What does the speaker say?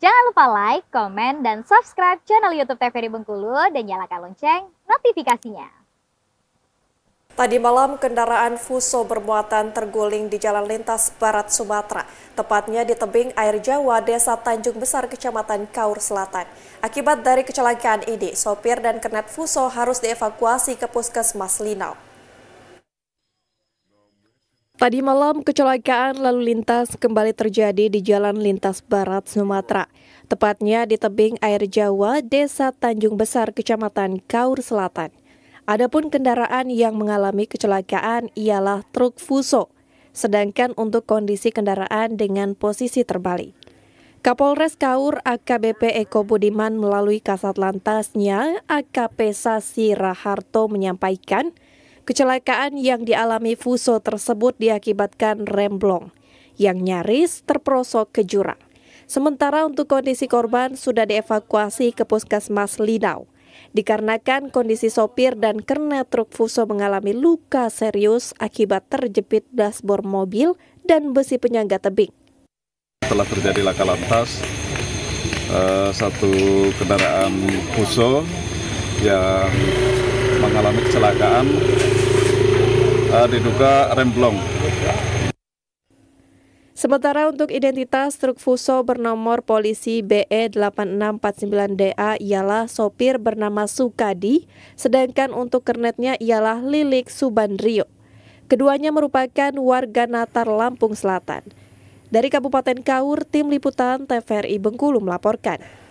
Jangan lupa like, komen, dan subscribe channel YouTube TVRI Bengkulu dan nyalakan lonceng notifikasinya. Tadi malam kendaraan Fuso bermuatan terguling di Jalan Lintas Barat Sumatera, tepatnya di tebing air Jawa Desa Tanjung Besar Kecamatan Kaur Selatan. Akibat dari kecelakaan ini, sopir dan kernet Fuso harus dievakuasi ke Puskesmas Linau. Tadi malam, kecelakaan lalu lintas kembali terjadi di Jalan Lintas Barat, Sumatera. Tepatnya di tebing air Jawa, Desa Tanjung Besar, Kecamatan Kaur Selatan. Adapun kendaraan yang mengalami kecelakaan ialah truk Fuso, sedangkan untuk kondisi kendaraan dengan posisi terbalik. Kapolres Kaur AKBP Eko Budiman melalui kasat lantasnya AKP Sasi Raharto menyampaikan Kecelakaan yang dialami Fuso tersebut diakibatkan remblong yang nyaris terperosok ke jurang. Sementara untuk kondisi korban sudah dievakuasi ke puskesmas Linau. Dikarenakan kondisi sopir dan kernet truk Fuso mengalami luka serius akibat terjepit dashboard mobil dan besi penyangga tebing. Telah terjadi laka lantas, eh, satu kendaraan Fuso yang mengalami kecelakaan uh, diduga remblong. Sementara untuk identitas truk Fuso bernomor polisi BE8649DA ialah sopir bernama Sukadi, sedangkan untuk kernetnya ialah Lilik Subandrio. Keduanya merupakan warga Natar Lampung Selatan. Dari Kabupaten Kaur, Tim Liputan TVRI Bengkulu melaporkan.